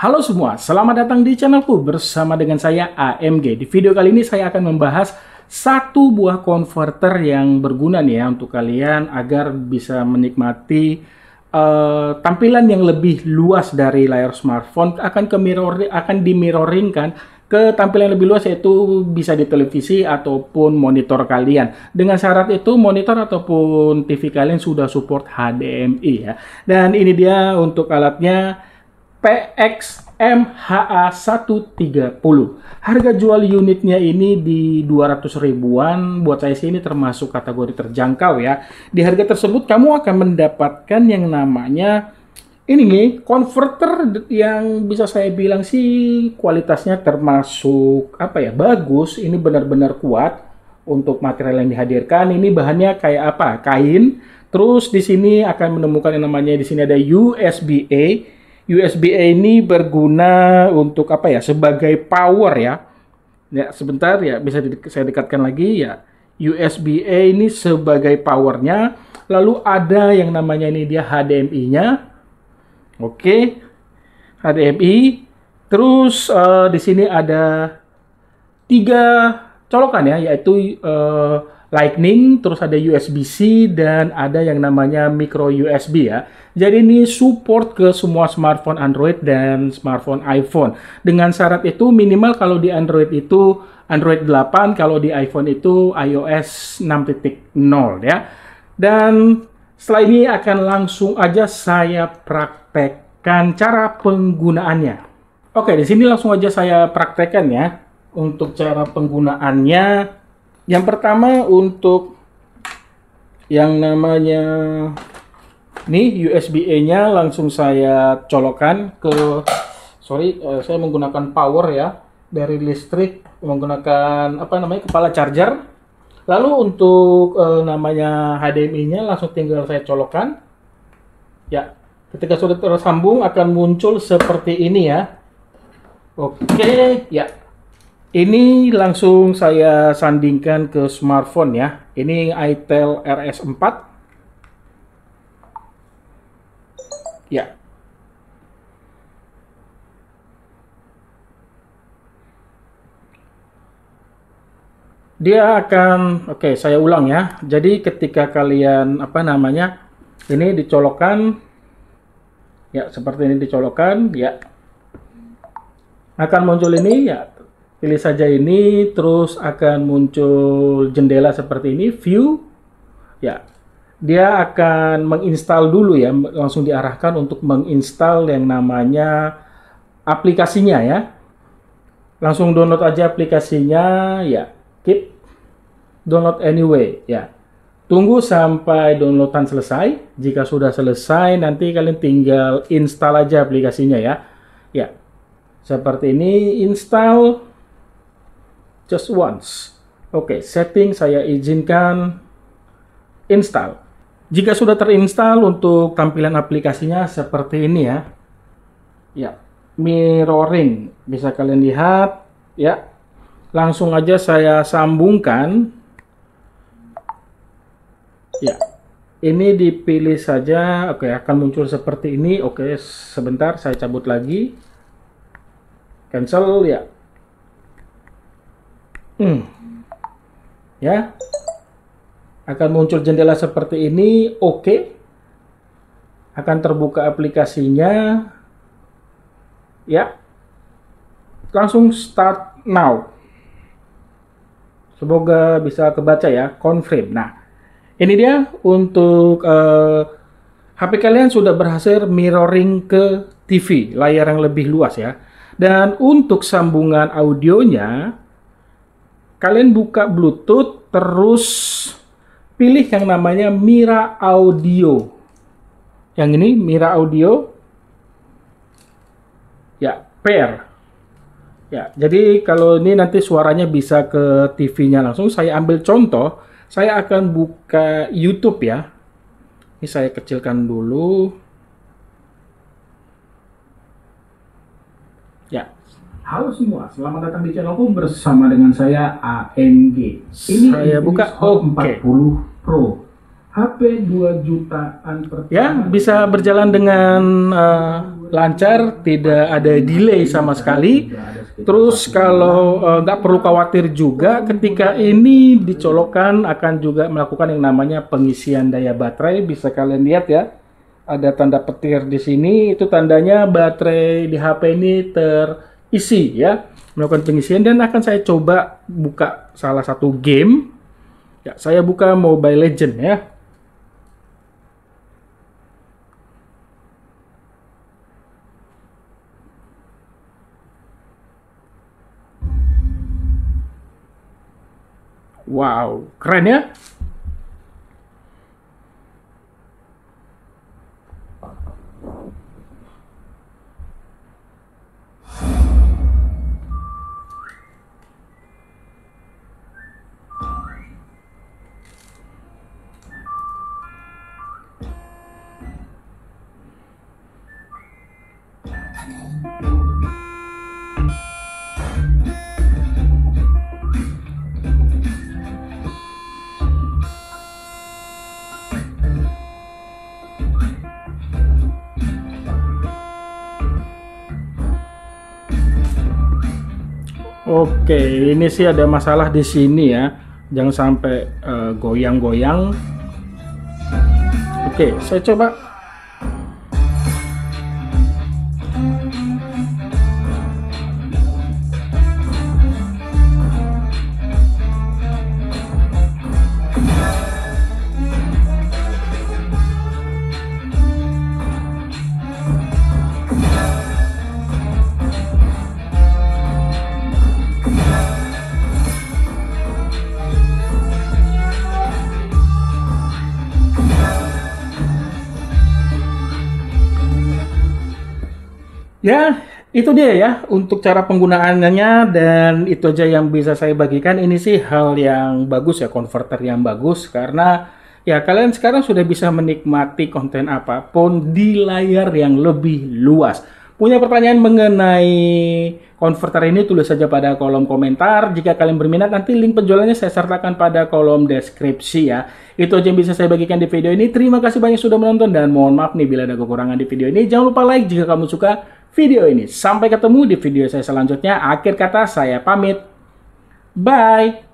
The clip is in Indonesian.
Halo semua, selamat datang di channelku bersama dengan saya AMG. Di video kali ini saya akan membahas satu buah converter yang berguna nih ya untuk kalian agar bisa menikmati uh, tampilan yang lebih luas dari layar smartphone akan ke mirror akan dimirroringkan ke tampilan yang lebih luas yaitu bisa di televisi ataupun monitor kalian. Dengan syarat itu monitor ataupun TV kalian sudah support HDMI ya. Dan ini dia untuk alatnya PXMHA130. Harga jual unitnya ini di 200 ribuan, buat saya sih ini termasuk kategori terjangkau ya. Di harga tersebut kamu akan mendapatkan yang namanya ini nih, converter yang bisa saya bilang sih kualitasnya termasuk apa ya, bagus, ini benar-benar kuat untuk material yang dihadirkan. Ini bahannya kayak apa? Kain. Terus di sini akan menemukan yang namanya di sini ada USB A USB-A ini berguna untuk apa ya? Sebagai power ya. Ya sebentar ya bisa saya dekatkan lagi ya. USB-A ini sebagai powernya, lalu ada yang namanya ini dia HDMI-nya, oke, HDMI, terus uh, di sini ada tiga colokan ya, yaitu uh, Lightning, terus ada USB-C dan ada yang namanya micro USB ya. Jadi ini support ke semua smartphone Android dan smartphone iPhone. Dengan syarat itu minimal kalau di Android itu Android 8, kalau di iPhone itu iOS 6.0 ya. Dan setelah ini akan langsung aja saya praktekkan cara penggunaannya. Oke, di sini langsung aja saya praktekkan ya untuk cara penggunaannya yang pertama untuk yang namanya nih USB-A-nya langsung saya colokan ke sorry eh, saya menggunakan power ya dari listrik menggunakan apa namanya kepala charger. Lalu untuk eh, namanya HDMI-nya langsung tinggal saya colokan. Ya, ketika sudah tersambung akan muncul seperti ini ya. Oke, ya. Ini langsung saya sandingkan ke smartphone ya. Ini Itel RS4. Ya. Dia akan oke, okay, saya ulang ya. Jadi ketika kalian apa namanya? Ini dicolokkan ya seperti ini dicolokkan ya. Akan muncul ini ya Pilih saja ini, terus akan muncul jendela seperti ini, view. Ya, dia akan menginstal dulu ya, langsung diarahkan untuk menginstal yang namanya aplikasinya ya. Langsung download aja aplikasinya, ya. Keep download anyway, ya. Tunggu sampai downloadan selesai. Jika sudah selesai, nanti kalian tinggal install aja aplikasinya ya. Ya, seperti ini, install just once. Oke, okay, setting saya izinkan install. Jika sudah terinstall untuk tampilan aplikasinya seperti ini ya. Ya, mirroring bisa kalian lihat ya. Langsung aja saya sambungkan. Ya. Ini dipilih saja. Oke, akan muncul seperti ini. Oke, sebentar saya cabut lagi. Cancel ya Hmm. Ya. Akan muncul jendela seperti ini, oke. Okay. Akan terbuka aplikasinya. Ya. Langsung start now. Semoga bisa kebaca ya, confirm. Nah, ini dia untuk uh, eh, HP kalian sudah berhasil mirroring ke TV, layar yang lebih luas ya. Dan untuk sambungan audionya, kalian buka Bluetooth terus pilih yang namanya Mira Audio. Yang ini Mira Audio. Ya, pair. Ya, jadi kalau ini nanti suaranya bisa ke TV-nya langsung. Saya ambil contoh, saya akan buka YouTube ya. Ini saya kecilkan dulu. Ya. Halo semua, selamat datang di channelku bersama dengan saya AMG. Ini saya buka Hot okay. 40 Pro. HP 2 jutaan per Ya, bisa berjalan dengan uh, lancar, tidak ada delay sama sekali. Terus kalau eh, nggak uh, perlu khawatir juga ketika ini dicolokkan akan juga melakukan yang namanya pengisian daya baterai. Bisa kalian lihat ya, ada tanda petir di sini. Itu tandanya baterai di HP ini ter isi ya melakukan pengisian dan akan saya coba buka salah satu game ya saya buka Mobile Legend ya Wow, keren ya. Oke, ini sih ada masalah di sini ya. Jangan sampai eh, goyang-goyang. Uh, Oke, okay. Oke, saya coba Ya, itu dia ya untuk cara penggunaannya dan itu aja yang bisa saya bagikan. Ini sih hal yang bagus ya, konverter yang bagus karena ya kalian sekarang sudah bisa menikmati konten apapun di layar yang lebih luas. Punya pertanyaan mengenai konverter ini tulis saja pada kolom komentar. Jika kalian berminat nanti link penjualannya saya sertakan pada kolom deskripsi ya. Itu aja yang bisa saya bagikan di video ini. Terima kasih banyak sudah menonton dan mohon maaf nih bila ada kekurangan di video ini. Jangan lupa like jika kamu suka video ini. Sampai ketemu di video saya selanjutnya. Akhir kata saya pamit. Bye.